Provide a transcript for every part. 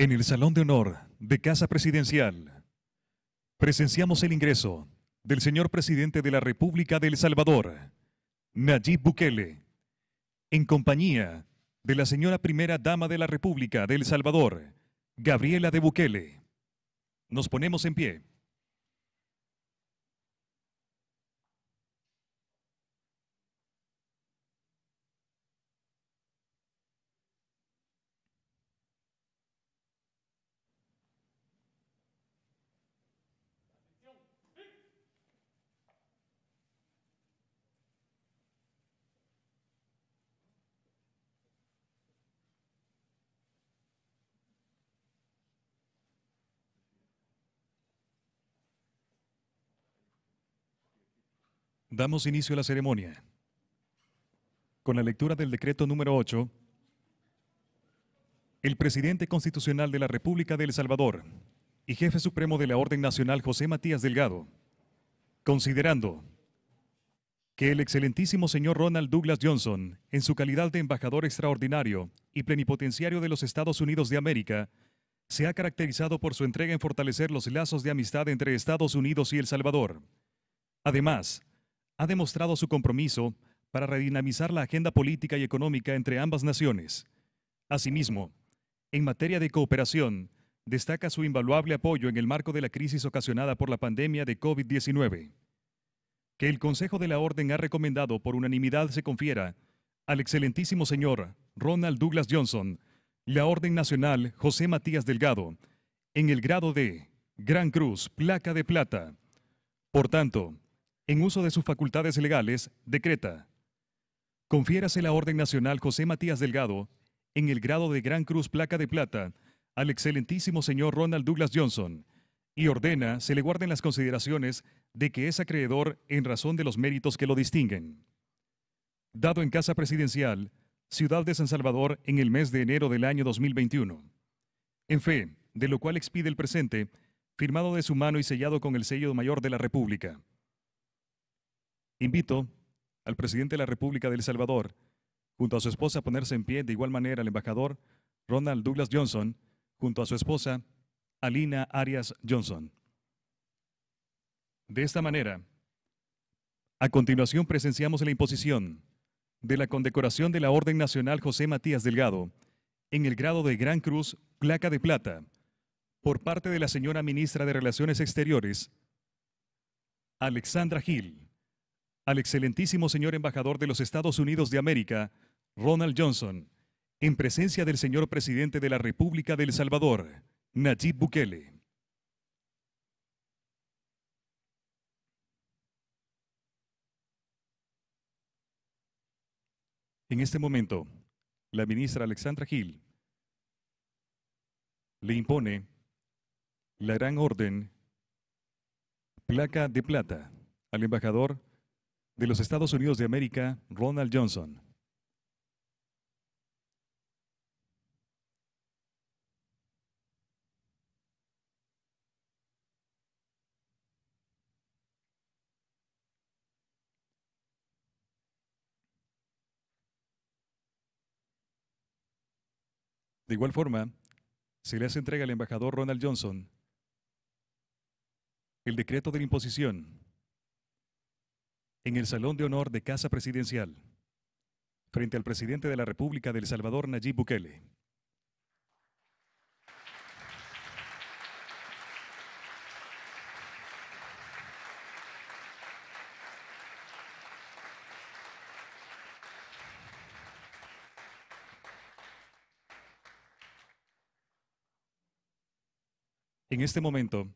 En el Salón de Honor de Casa Presidencial, presenciamos el ingreso del señor presidente de la República de El Salvador, Nayib Bukele, en compañía de la señora primera dama de la República de El Salvador, Gabriela de Bukele. Nos ponemos en pie. Damos inicio a la ceremonia con la lectura del decreto número 8. El presidente constitucional de la República de El Salvador y jefe supremo de la Orden Nacional José Matías Delgado, considerando que el excelentísimo señor Ronald Douglas Johnson, en su calidad de embajador extraordinario y plenipotenciario de los Estados Unidos de América, se ha caracterizado por su entrega en fortalecer los lazos de amistad entre Estados Unidos y El Salvador. Además, ha demostrado su compromiso para redinamizar la agenda política y económica entre ambas naciones. Asimismo, en materia de cooperación, destaca su invaluable apoyo en el marco de la crisis ocasionada por la pandemia de COVID-19, que el Consejo de la Orden ha recomendado por unanimidad se confiera al excelentísimo señor Ronald Douglas Johnson, la Orden Nacional José Matías Delgado, en el grado de Gran Cruz, placa de plata. Por tanto, en uso de sus facultades legales, decreta. Confiérase la Orden Nacional José Matías Delgado en el grado de Gran Cruz Placa de Plata al excelentísimo señor Ronald Douglas Johnson y ordena se le guarden las consideraciones de que es acreedor en razón de los méritos que lo distinguen. Dado en Casa Presidencial, Ciudad de San Salvador, en el mes de enero del año 2021. En fe, de lo cual expide el presente, firmado de su mano y sellado con el sello mayor de la República. Invito al presidente de la República de El Salvador, junto a su esposa, a ponerse en pie de igual manera al embajador Ronald Douglas Johnson, junto a su esposa, Alina Arias Johnson. De esta manera, a continuación presenciamos la imposición de la condecoración de la Orden Nacional José Matías Delgado en el grado de Gran Cruz, placa de plata, por parte de la señora ministra de Relaciones Exteriores, Alexandra Gil al excelentísimo señor embajador de los Estados Unidos de América, Ronald Johnson, en presencia del señor presidente de la República del Salvador, Nayib Bukele. En este momento, la ministra Alexandra Gil le impone la gran orden, placa de plata, al embajador de los Estados Unidos de América, Ronald Johnson. De igual forma, se le hace entrega al embajador Ronald Johnson el decreto de la imposición en el Salón de Honor de Casa Presidencial, frente al presidente de la República del Salvador, Nayib Bukele. En este momento,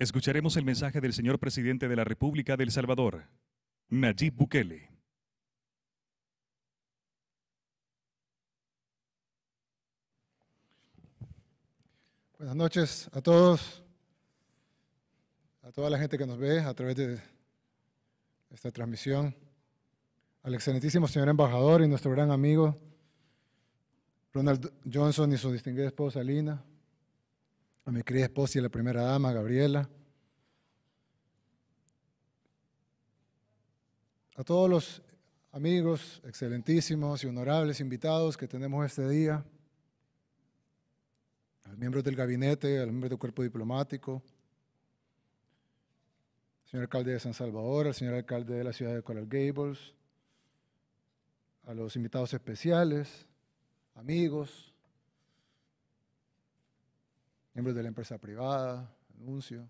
Escucharemos el mensaje del señor presidente de la República del Salvador, Nayib Bukele. Buenas noches a todos, a toda la gente que nos ve a través de esta transmisión, al excelentísimo señor embajador y nuestro gran amigo Ronald Johnson y su distinguida esposa Lina, a mi querida esposa y la primera dama, Gabriela, a todos los amigos excelentísimos y honorables invitados que tenemos este día, a los miembros del gabinete, a los miembros del cuerpo diplomático, al señor alcalde de San Salvador, al señor alcalde de la ciudad de Coral Gables, a los invitados especiales, amigos, miembros de la empresa privada, anuncio.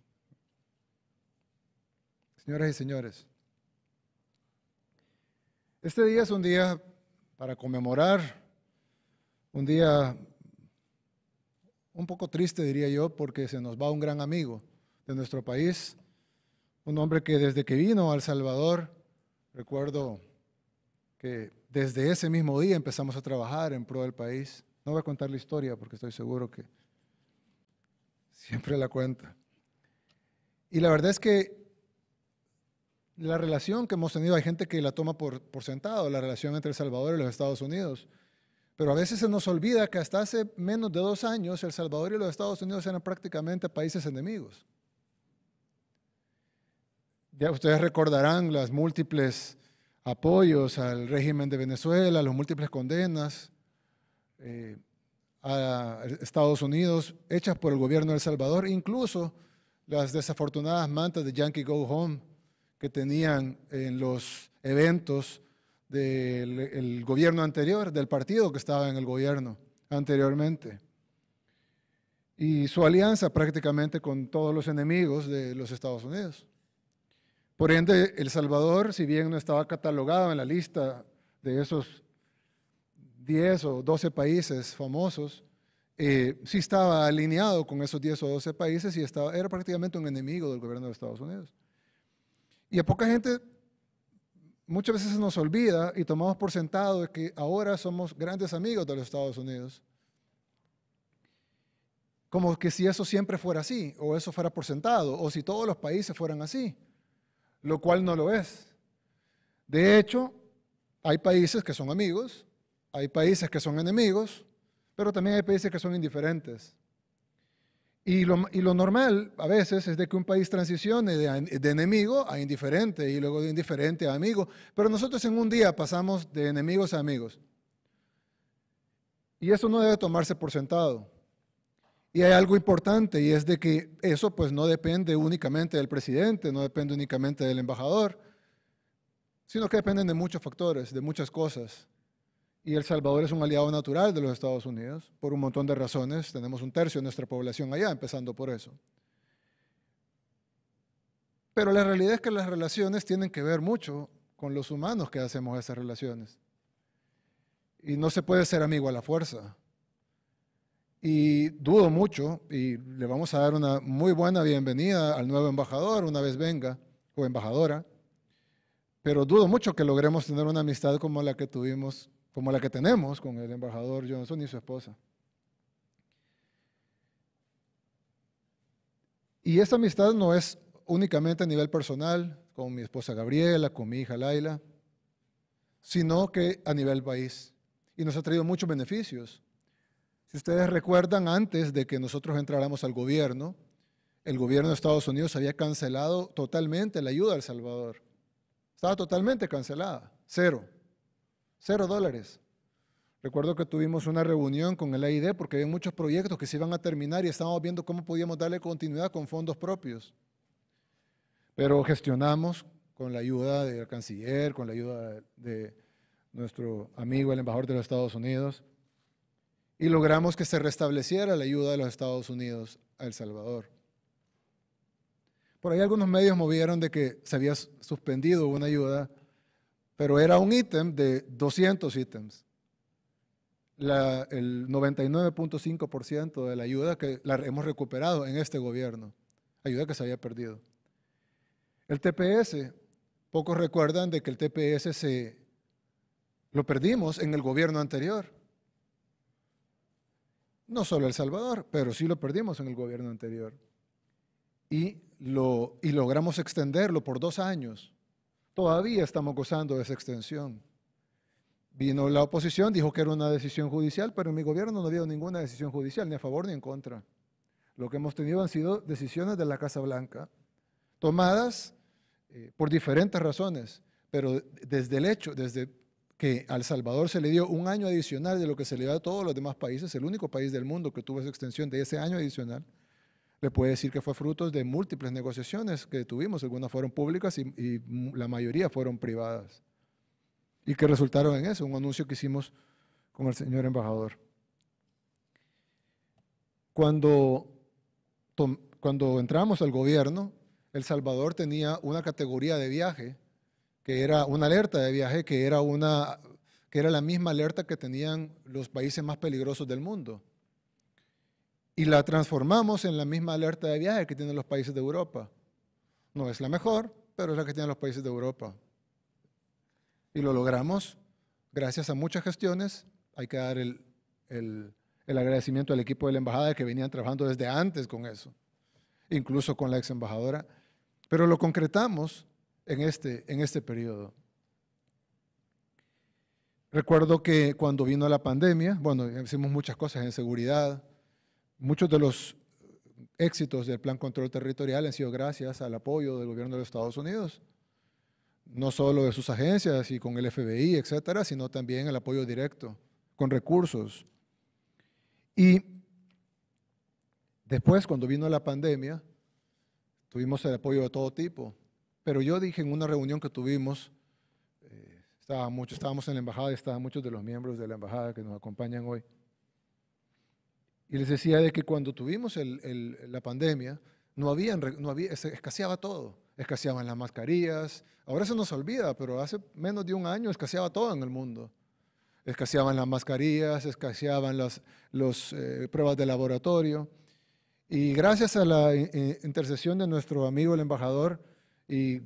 Señoras y señores, este día es un día para conmemorar, un día un poco triste, diría yo, porque se nos va un gran amigo de nuestro país, un hombre que desde que vino a El Salvador, recuerdo que desde ese mismo día empezamos a trabajar en pro del país. No voy a contar la historia porque estoy seguro que Siempre la cuenta. Y la verdad es que la relación que hemos tenido, hay gente que la toma por, por sentado, la relación entre El Salvador y los Estados Unidos. Pero a veces se nos olvida que hasta hace menos de dos años El Salvador y los Estados Unidos eran prácticamente países enemigos. Ya ustedes recordarán las múltiples apoyos al régimen de Venezuela, las múltiples condenas. Eh, a Estados Unidos hechas por el gobierno de El Salvador, incluso las desafortunadas mantas de Yankee Go Home que tenían en los eventos del gobierno anterior, del partido que estaba en el gobierno anteriormente. Y su alianza prácticamente con todos los enemigos de los Estados Unidos. Por ende, El Salvador, si bien no estaba catalogado en la lista de esos 10 o 12 países famosos, eh, sí estaba alineado con esos 10 o 12 países y estaba, era prácticamente un enemigo del gobierno de Estados Unidos. Y a poca gente muchas veces nos olvida y tomamos por sentado que ahora somos grandes amigos de los Estados Unidos. Como que si eso siempre fuera así, o eso fuera por sentado, o si todos los países fueran así, lo cual no lo es. De hecho, hay países que son amigos, hay países que son enemigos, pero también hay países que son indiferentes. Y lo, normal a veces es de que un país transicione de, de, enemigo a indiferente y luego de indiferente a amigo, pero nosotros en un día pasamos de enemigos a amigos. Y eso no debe tomarse por sentado. Y hay algo importante y es de que eso pues no depende únicamente del presidente, no depende únicamente del embajador, sino que dependen de muchos factores, de muchas cosas. Y El Salvador es un aliado natural de los Estados Unidos por un montón de razones. Tenemos un tercio de nuestra población allá, empezando por eso. Pero la realidad es que las relaciones tienen que ver mucho con los humanos que hacemos esas relaciones. Y no se puede ser amigo a la fuerza. Y dudo mucho, y le vamos a dar una muy buena bienvenida al nuevo embajador una vez venga, o embajadora, pero dudo mucho que logremos tener una amistad como la que tuvimos como la que tenemos con el embajador Johnson y su esposa. Y esta amistad no es únicamente a nivel personal, con mi esposa Gabriela, con mi hija Laila, sino que a nivel país. Y nos ha traído muchos beneficios. Si ustedes recuerdan, antes de que nosotros entráramos al gobierno, el gobierno de Estados Unidos había cancelado totalmente la ayuda al Salvador. Estaba totalmente cancelada, cero cero dólares. Recuerdo que tuvimos una reunión con el AID porque había muchos proyectos que se iban a terminar y estábamos viendo cómo podíamos darle continuidad con fondos propios. Pero gestionamos con la ayuda del canciller, con la ayuda de nuestro amigo, el embajador de los Estados Unidos, y logramos que se restableciera la ayuda de los Estados Unidos a El Salvador. Por ahí algunos medios movieron de que se había suspendido una ayuda pero era un ítem de 200 ítems. el 99.5% de la ayuda que la hemos recuperado en este gobierno, ayuda que se había perdido. El TPS, pocos recuerdan de que el TPS lo perdimos en el gobierno anterior. No solo El Salvador, pero sí lo perdimos en el gobierno anterior. Y, lo, y logramos extenderlo por dos años todavía estamos gozando de esa extensión. Vino la oposición, dijo que era una decisión judicial, pero en mi gobierno no dio ninguna decisión judicial, ni a favor ni en contra. Lo que hemos tenido han sido decisiones de la Casa Blanca, tomadas eh, por diferentes razones, pero desde el hecho, desde que al Salvador se le dio un año adicional de lo que se le dio a todos los demás países, el único país del mundo que tuvo esa extensión de ese año adicional, le puede decir que fue fruto de múltiples negociaciones que tuvimos. Algunas fueron públicas y, la mayoría fueron privadas. Y que resultaron en eso, un anuncio que hicimos con el señor embajador. Cuando, cuando entramos al gobierno, El Salvador tenía una categoría de viaje, que era una alerta de viaje, que era, una, que era la misma alerta que tenían los países más peligrosos del mundo y la transformamos en la misma alerta de viaje que tienen los países de Europa. No es la mejor, pero es la que tienen los países de Europa. Y lo logramos gracias a muchas gestiones. Hay que dar el, agradecimiento al equipo de la embajada que venían trabajando desde antes con eso, incluso con la ex embajadora. Pero lo concretamos en este, en este periodo. Recuerdo que cuando vino la pandemia, bueno, hicimos muchas cosas en seguridad, Muchos de los éxitos del Plan Control Territorial han sido gracias al apoyo del gobierno de los Estados Unidos, no solo de sus agencias y con el FBI, etcétera, sino también el apoyo directo, con recursos. Y después, cuando vino la pandemia, tuvimos el apoyo de todo tipo. Pero yo dije en una reunión que tuvimos, eh, estábamos en la embajada y estaban muchos de los miembros de la embajada que nos acompañan hoy, y les decía de que cuando tuvimos la pandemia, no, habían, no había, escaseaba todo. Escaseaban las mascarillas. Ahora se nos olvida, pero hace menos de un año escaseaba todo en el mundo. Escaseaban las mascarillas, escaseaban las eh, pruebas de laboratorio. Y gracias a la eh, eh, intercesión de nuestro amigo el embajador y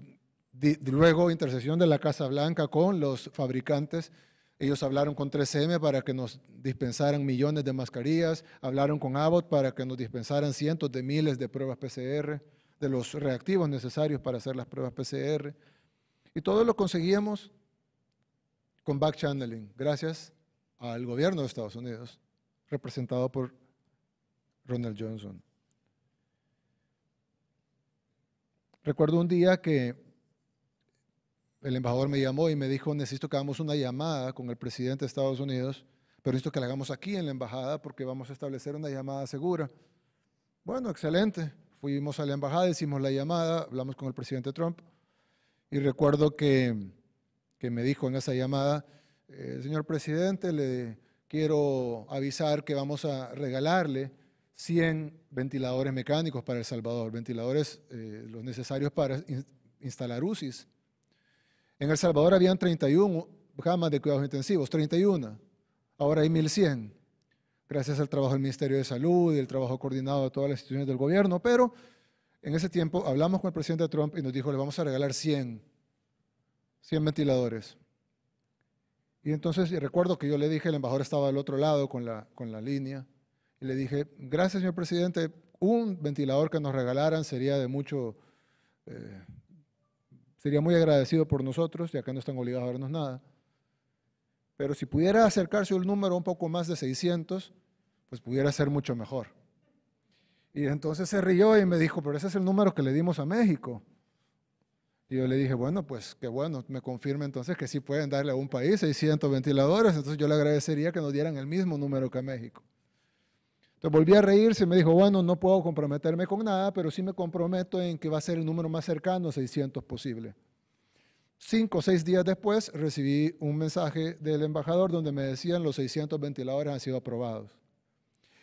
luego intercesión de la Casa Blanca con los fabricantes, ellos hablaron con 3M para que nos dispensaran millones de mascarillas, hablaron con Abbott para que nos dispensaran cientos de miles de pruebas PCR, de los reactivos necesarios para hacer las pruebas PCR. Y todo lo conseguíamos con back channeling, gracias al gobierno de Estados Unidos, representado por Ronald Johnson. Recuerdo un día que el embajador me llamó y me dijo, necesito que hagamos una llamada con el presidente de Estados Unidos, pero necesito que la hagamos aquí en la embajada porque vamos a establecer una llamada segura. Bueno, excelente. Fuimos a la embajada, hicimos la llamada, hablamos con el presidente Trump y recuerdo que, que me dijo en esa llamada, eh, señor presidente, le quiero avisar que vamos a regalarle 100 ventiladores mecánicos para El Salvador, ventiladores eh, los necesarios para instalar UCIs. En El Salvador habían 31 camas de cuidados intensivos, 31. Ahora hay 1.100, gracias al trabajo del Ministerio de Salud y el trabajo coordinado de todas las instituciones del gobierno. Pero en ese tiempo hablamos con el presidente Trump y nos dijo, le vamos a regalar 100, 100 ventiladores. Y entonces recuerdo que yo le dije, el embajador estaba al otro lado con la, con la línea, y le dije, gracias señor presidente, un ventilador que nos regalaran sería de mucho, eh, Sería muy agradecido por nosotros, ya que no están obligados a darnos nada. Pero si pudiera acercarse un número un poco más de 600, pues pudiera ser mucho mejor. Y entonces se rió y me dijo, pero ese es el número que le dimos a México. Y yo le dije, bueno, pues qué bueno, me confirme entonces que sí pueden darle a un país 600 ventiladores, entonces yo le agradecería que nos dieran el mismo número que a México volví a reírse y me dijo, bueno, no puedo comprometerme con nada, pero sí me comprometo en que va a ser el número más cercano a 600 posible. Cinco o seis días después recibí un mensaje del embajador donde me decían los 600 ventiladores han sido aprobados.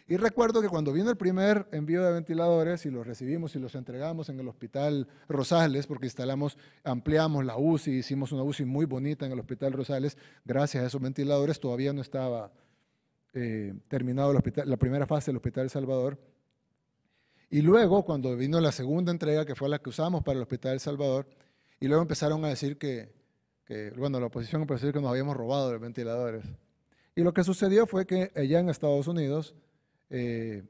Y recuerdo que cuando vino el primer envío de ventiladores y los recibimos y los entregamos en el hospital Rosales, porque instalamos, ampliamos la UCI, hicimos una UCI muy bonita en el hospital Rosales, gracias a esos ventiladores todavía no estaba eh, terminado la primera fase del Hospital El Salvador. Y luego, cuando vino la segunda entrega, que fue la que usamos para el Hospital El Salvador, y luego empezaron a decir que, bueno, la oposición empezó a decir que nos habíamos robado los ventiladores. Y lo que sucedió fue que allá en Estados Unidos, eh,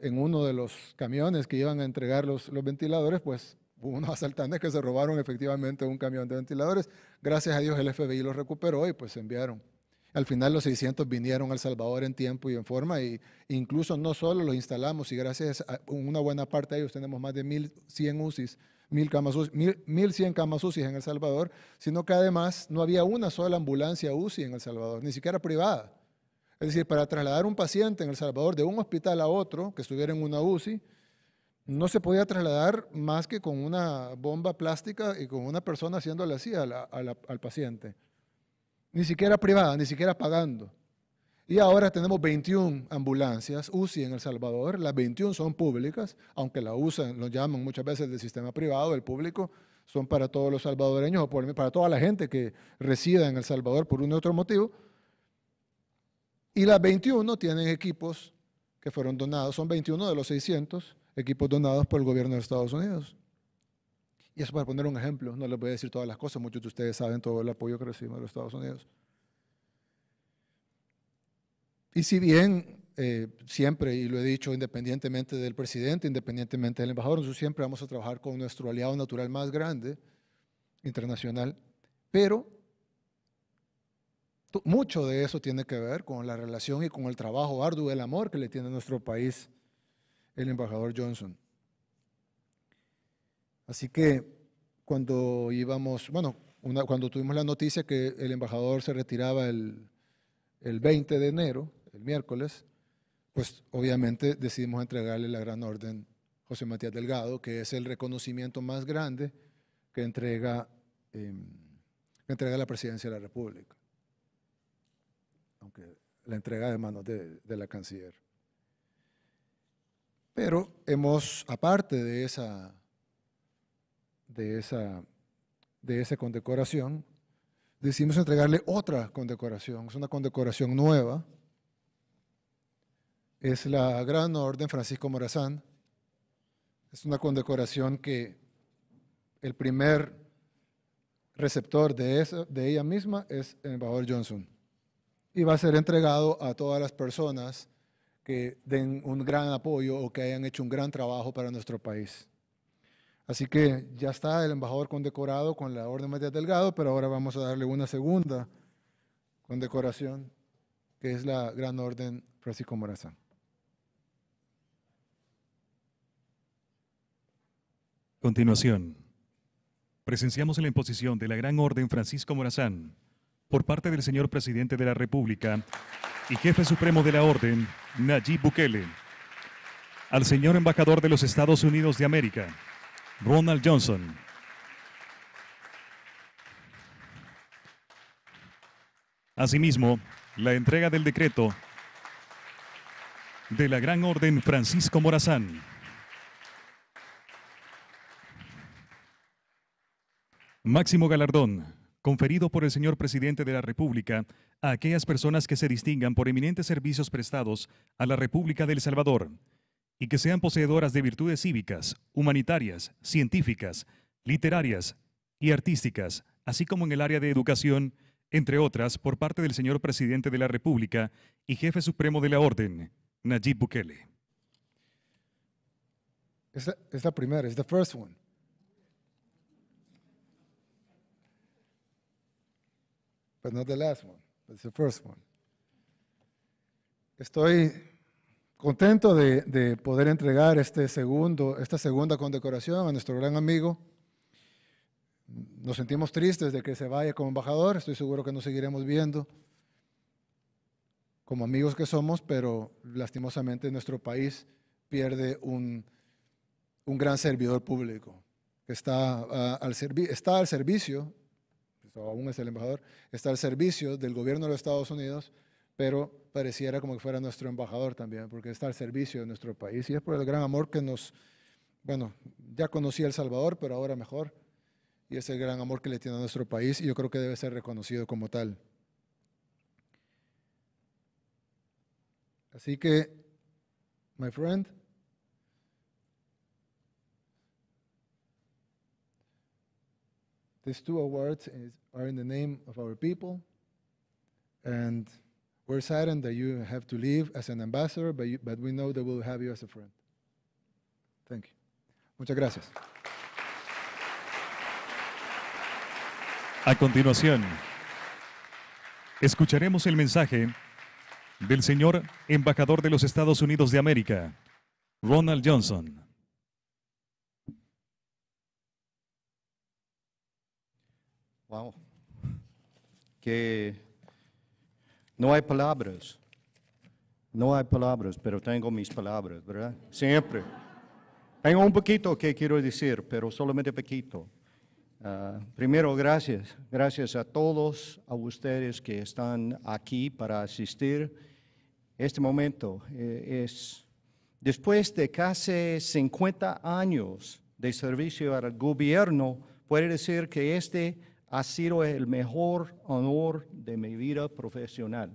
en uno de los camiones que iban a entregar los, los ventiladores, pues hubo unos asaltantes que se robaron efectivamente un camión de ventiladores. Gracias a Dios el FBI los recuperó y pues se enviaron. Al final los 600 vinieron al El Salvador en tiempo y en forma y incluso no solo los instalamos y gracias a una buena parte de ellos tenemos más de 1.100 UCIs, 1.100 camas, UCI en El Salvador, sino que además no había una sola ambulancia UCI en El Salvador, ni siquiera privada. Es decir, para trasladar un paciente en El Salvador de un hospital a otro, que estuviera en una UCI, no se podía trasladar más que con una bomba plástica y con una persona haciéndole así al paciente. Ni siquiera privada, ni siquiera pagando. Y ahora tenemos 21 ambulancias UCI en El Salvador. Las 21 son públicas, aunque la usan, lo llaman muchas veces del sistema privado, el público, son para todos los salvadoreños o para toda la gente que resida en El Salvador por un u otro motivo. Y las 21 tienen equipos que fueron donados, son 21 de los 600 equipos donados por el gobierno de Estados Unidos. Y eso para poner un ejemplo, no les voy a decir todas las cosas, muchos de ustedes saben todo el apoyo que recibimos de los Estados Unidos. Y si bien eh, siempre, y lo he dicho, independientemente del presidente, independientemente del embajador, nosotros siempre vamos a trabajar con nuestro aliado natural más grande, internacional, pero mucho de eso tiene que ver con la relación y con el trabajo arduo, el amor que le tiene a nuestro país el embajador Johnson. Así que cuando íbamos, bueno, cuando tuvimos la noticia que el embajador se retiraba el, 20 de enero, el miércoles, pues obviamente decidimos entregarle la gran orden José Matías Delgado, que es el reconocimiento más grande que entrega, em, entrega la presidencia de la República, aunque la entrega de manos de la canciller. Pero hemos, aparte de esa de esa, de esa condecoración, decidimos entregarle otra condecoración, es una condecoración nueva. Es la Gran Orden Francisco Morazán. Es una condecoración que el primer receptor de, de ella misma es el embajador Johnson. Y va a ser entregado a todas las personas que den un gran apoyo o que hayan hecho un gran trabajo para nuestro país. Así que ya está el embajador condecorado con la Orden Matías Delgado, pero ahora vamos a darle una segunda condecoración, que es la Gran Orden Francisco Morazán. Continuación. Presenciamos la imposición de la Gran Orden Francisco Morazán por parte del señor Presidente de la República y Jefe Supremo de la Orden, Nayib Bukele, al señor Embajador de los Estados Unidos de América, Ronald Johnson. Asimismo, la entrega del decreto de la Gran Orden Francisco Morazán. Máximo galardón conferido por el señor presidente de la República a aquellas personas que se distingan por eminentes servicios prestados a la República del El Salvador y que sean poseedoras de virtudes cívicas, humanitarias, científicas, literarias y artísticas, así como en el área de educación, entre otras, por parte del señor presidente de la República y jefe supremo de la Orden, Nayib Bukele. Es la, primera, es la first one. But not the last one, but it's the first one. Estoy contento de, poder entregar este segundo, esta segunda condecoración a nuestro gran amigo. Nos sentimos tristes de que se vaya como embajador, estoy seguro que nos seguiremos viendo como amigos que somos, pero lastimosamente nuestro país pierde un, un gran servidor público que está, al, está al servicio, aún es el embajador, está al servicio del gobierno de los Estados Unidos pero pareciera como que fuera nuestro embajador también, porque está al servicio de nuestro país. Y es por el gran amor que nos, bueno, ya conocí El Salvador, pero ahora mejor. Y es el gran amor que le tiene a nuestro país y yo creo que debe ser reconocido como tal. Así que, my friend, these two awards is, are in the name of our people and We're saddened that you have to leave as an ambassador, but, you, but we know that we'll have you as a friend. Thank you. Muchas gracias. A continuación, escucharemos el mensaje del señor embajador de los Estados Unidos de América, Ronald Johnson. Wow. Qué no hay palabras. No hay palabras, pero tengo mis palabras, ¿verdad? Siempre. Tengo un poquito que quiero decir, pero solamente poquito. Ah, primero, gracias. Gracias a todos, a ustedes que están aquí para asistir. Este momento eh, es después de casi 50 años de servicio al gobierno, puede decir que este ha sido el mejor honor de mi vida profesional.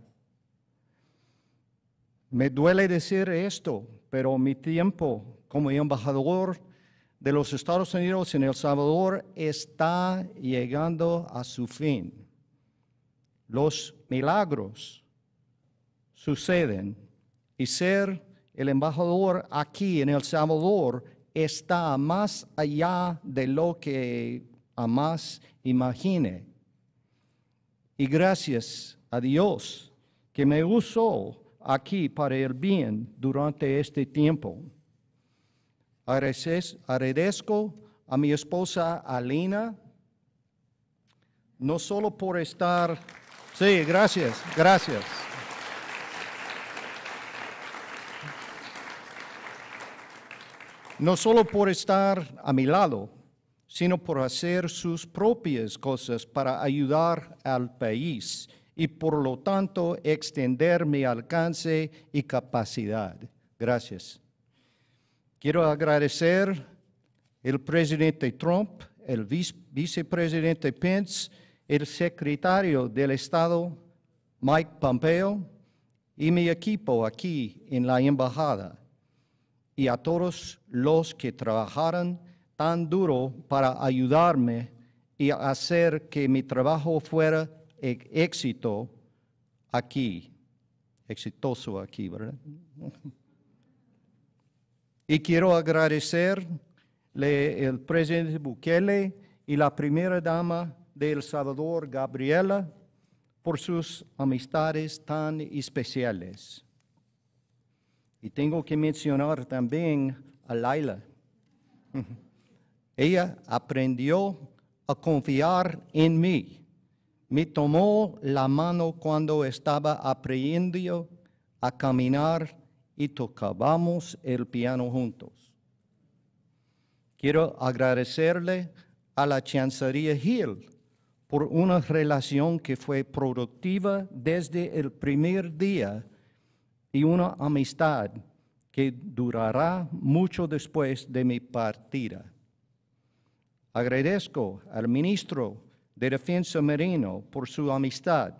Me duele decir esto, pero mi tiempo como embajador de los Estados Unidos en El Salvador está llegando a su fin. Los milagros suceden y ser el embajador aquí en El Salvador está más allá de lo que jamás imagine. Y gracias a Dios que me usó aquí para el bien durante este tiempo. Agradezco a mi esposa Alina, no solo por estar... Sí, gracias, gracias. No solo por estar a mi lado, sino por hacer sus propias cosas para ayudar al país y por lo tanto extender mi alcance y capacidad. Gracias. Quiero agradecer el presidente Trump, el vicepresidente Pence, el secretario del Estado Mike Pompeo y mi equipo aquí en la embajada y a todos los que trabajaron tan duro para ayudarme y hacer que mi trabajo fuera e-, éxito aquí, exitoso aquí, ¿verdad? Y quiero agradecerle el presidente Bukele y la primera dama de El Salvador, Gabriela, por sus amistades tan especiales. Y tengo que mencionar también a Laila. Ella aprendió a confiar en mí. Me tomó la mano cuando estaba aprendiendo a caminar y tocábamos el piano juntos. Quiero agradecerle a la Chancería Hill por una relación que fue productiva desde el primer día y una amistad que durará mucho después de mi partida. Agradezco al ministro de Defensa Marino por su amistad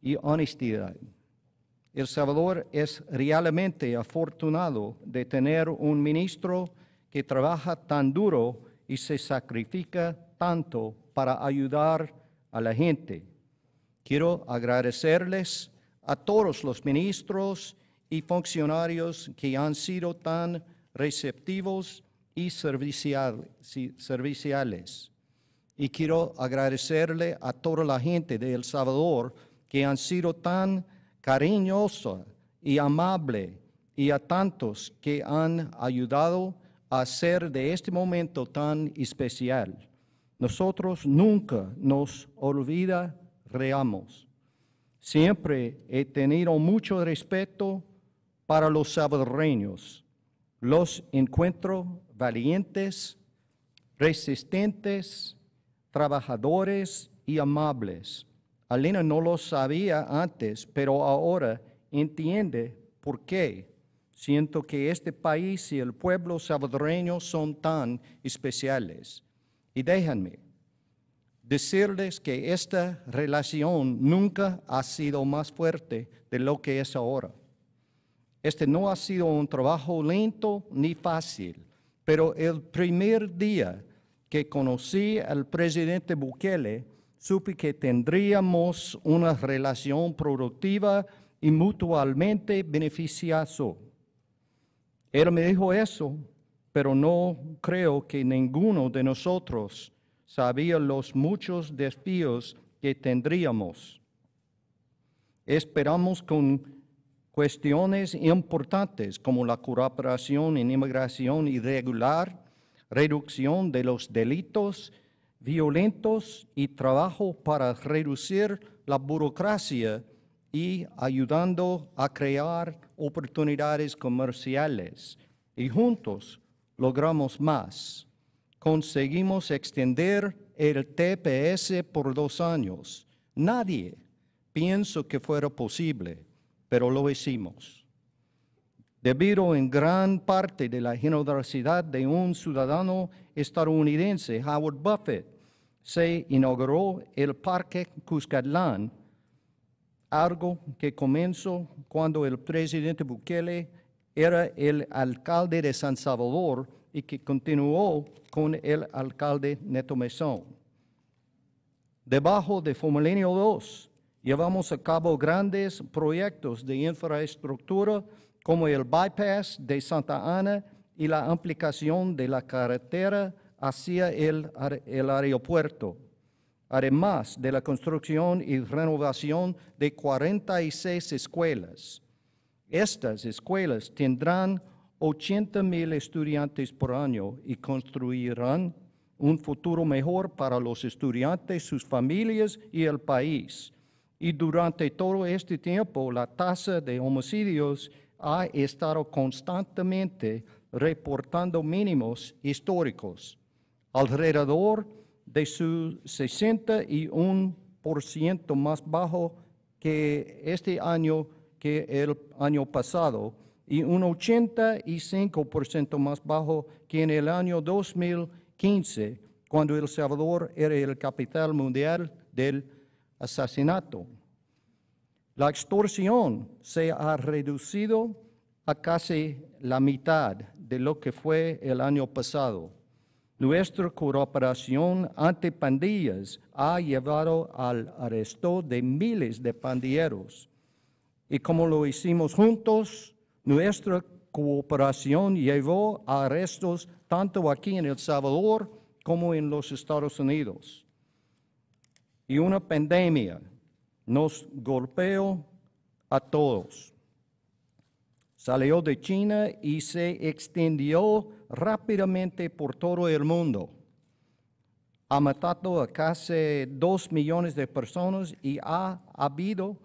y honestidad. El Salvador es realmente afortunado de tener un ministro que trabaja tan duro y se sacrifica tanto para ayudar a la gente. Quiero agradecerles a todos los ministros y funcionarios que han sido tan receptivos y serviciales. Y quiero agradecerle a toda la gente de El Salvador que han sido tan cariñosa y amable y a tantos que han ayudado a hacer de este momento tan especial. Nosotros nunca nos olvidaremos. Siempre he tenido mucho respeto para los salvadoreños los encuentro valientes, resistentes, trabajadores y amables. Alina no lo sabía antes, pero ahora entiende por qué. Siento que este país y el pueblo salvadoreño son tan especiales. Y déjenme decirles que esta relación nunca ha sido más fuerte de lo que es ahora. Este no ha sido un trabajo lento ni fácil, pero el primer día que conocí al presidente Bukele, supe que tendríamos una relación productiva y mutuamente beneficiosa. Él me dijo eso, pero no creo que ninguno de nosotros sabía los muchos desafíos que tendríamos. Esperamos con cuestiones importantes como la cooperación en inmigración irregular, reducción de los delitos violentos y trabajo para reducir la burocracia y ayudando a crear oportunidades comerciales. Y juntos logramos más. Conseguimos extender el TPS por dos años. Nadie pienso que fuera posible pero lo hicimos. Debido en gran parte de la generosidad de un ciudadano estadounidense, Howard Buffett, se inauguró el Parque Cuscatlán, algo que comenzó cuando el presidente Bukele era el alcalde de San Salvador y que continuó con el alcalde Neto Mesón. Debajo de Fomilenio II, Llevamos a cabo grandes proyectos de infraestructura como el bypass de Santa Ana y la ampliación de la carretera hacia el, aeropuerto, además de la construcción y renovación de 46 escuelas. Estas escuelas tendrán 80 mil estudiantes por año y construirán un futuro mejor para los estudiantes, sus familias y el país. Y durante todo este tiempo, la tasa de homicidios ha estado constantemente reportando mínimos históricos, alrededor de su 61% más bajo que este año que el año pasado y un 85% más bajo que en el año 2015, cuando El Salvador era el capital mundial del asesinato. La extorsión se ha reducido a casi la mitad de lo que fue el año pasado. Nuestra cooperación ante pandillas ha llevado al arresto de miles de pandilleros. Y como lo hicimos juntos, nuestra cooperación llevó a arrestos tanto aquí en El Salvador como en los Estados Unidos y una pandemia nos golpeó a todos. Salió de China y se extendió rápidamente por todo el mundo. Ha matado a casi dos millones de personas y ha habido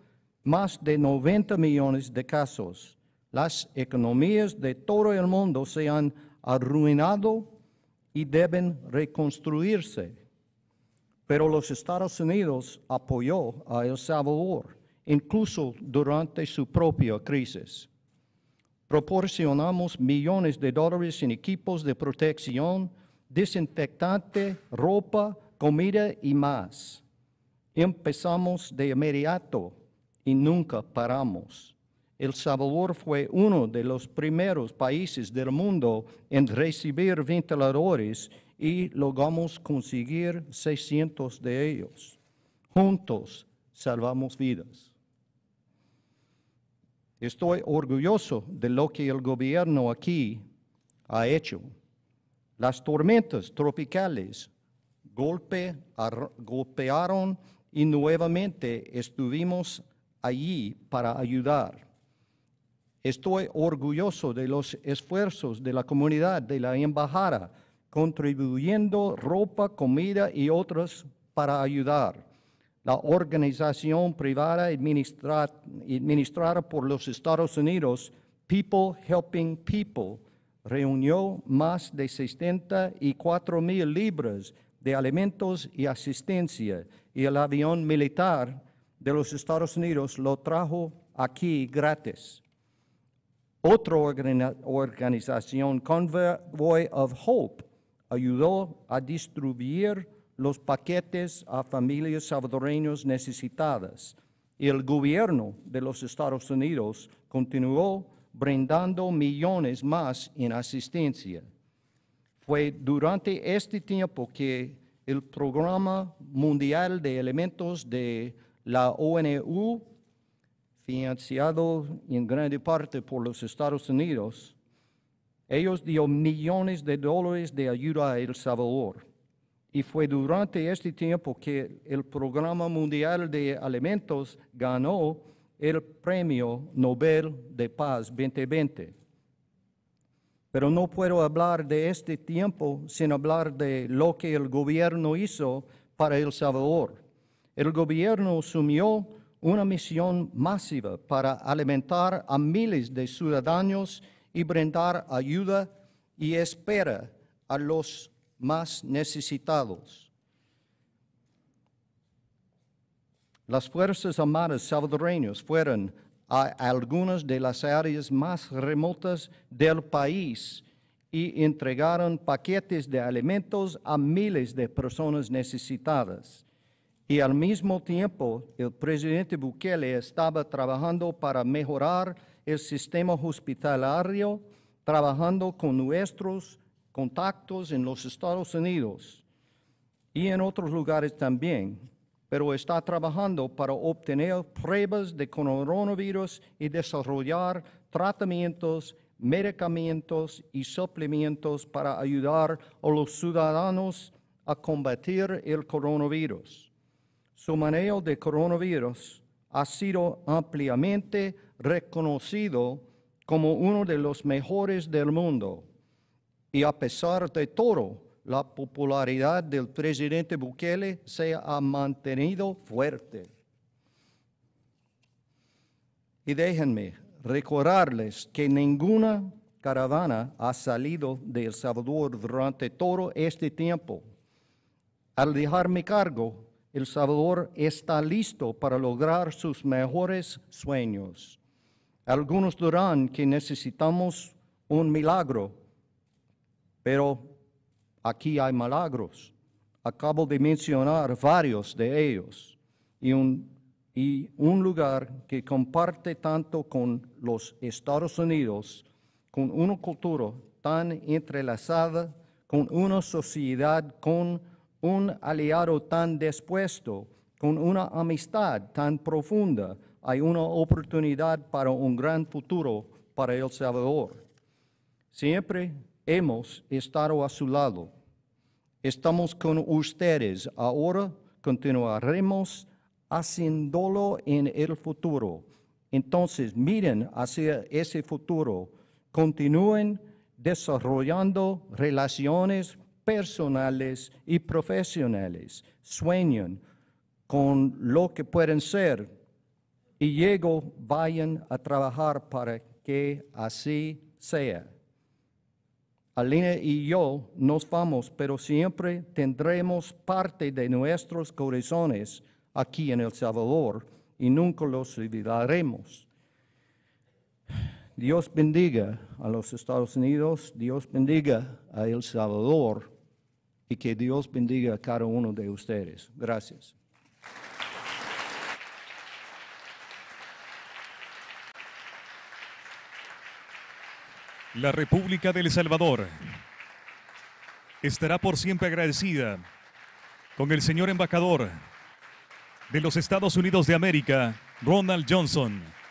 más de 90 millones de casos. Las economías de todo el mundo se han arruinado y deben reconstruirse pero los Estados Unidos apoyó a El Salvador, incluso durante su propia crisis. Proporcionamos millones de dólares en equipos de protección, desinfectante, ropa, comida y más. Empezamos de inmediato y nunca paramos. El Salvador fue uno de los primeros países del mundo en recibir ventiladores y logramos conseguir 600 de ellos. Juntos salvamos vidas. Estoy orgulloso de lo que el gobierno aquí ha hecho. Las tormentas tropicales golpearon y nuevamente estuvimos allí para ayudar. Estoy orgulloso de los esfuerzos de la comunidad, de la embajada, contribuyendo ropa, comida y otros para ayudar. La organización privada administrada por los Estados Unidos, People Helping People, reunió más de 64 mil libras de alimentos y asistencia y el avión militar de los Estados Unidos lo trajo aquí gratis. Otra organización, Convoy of Hope, ayudó a distribuir los paquetes a familias salvadoreñas necesitadas y el gobierno de los Estados Unidos continuó brindando millones más en asistencia. Fue durante este tiempo que el Programa Mundial de Elementos de la ONU, financiado en gran parte por los Estados Unidos, ellos dio millones de dólares de ayuda a El Salvador. Y fue durante este tiempo que el Programa Mundial de Alimentos ganó el Premio Nobel de Paz 2020. Pero no puedo hablar de este tiempo sin hablar de lo que el gobierno hizo para El Salvador. El gobierno asumió una misión masiva para alimentar a miles de ciudadanos y brindar ayuda y espera a los más necesitados. Las Fuerzas Armadas salvadoreñas fueron a algunas de las áreas más remotas del país y entregaron paquetes de alimentos a miles de personas necesitadas. Y al mismo tiempo, el presidente Bukele estaba trabajando para mejorar el sistema hospitalario trabajando con nuestros contactos en los Estados Unidos y en otros lugares también, pero está trabajando para obtener pruebas de coronavirus y desarrollar tratamientos, medicamentos y suplementos para ayudar a los ciudadanos a combatir el coronavirus. Su manejo de coronavirus ha sido ampliamente reconocido como uno de los mejores del mundo. Y a pesar de todo, la popularidad del presidente Bukele se ha mantenido fuerte. Y déjenme recordarles que ninguna caravana ha salido de El Salvador durante todo este tiempo. Al dejar mi cargo, El Salvador está listo para lograr sus mejores sueños. Algunos dirán que necesitamos un milagro, pero aquí hay milagros. Acabo de mencionar varios de ellos y un, lugar que comparte tanto con los Estados Unidos, con una cultura tan entrelazada, con una sociedad, con un aliado tan dispuesto, con una amistad tan profunda, hay una oportunidad para un gran futuro para El Salvador. Siempre hemos estado a su lado. Estamos con ustedes. Ahora continuaremos haciéndolo en el futuro. Entonces, miren hacia ese futuro. Continúen desarrollando relaciones personales y profesionales. Sueñen con lo que pueden ser y llego, vayan a trabajar para que así sea. Alina y yo nos vamos, pero siempre tendremos parte de nuestros corazones aquí en El Salvador y nunca los olvidaremos. Dios bendiga a los Estados Unidos, Dios bendiga a El Salvador y que Dios bendiga a cada uno de ustedes. Gracias. La República del El Salvador estará por siempre agradecida con el señor embajador de los Estados Unidos de América, Ronald Johnson.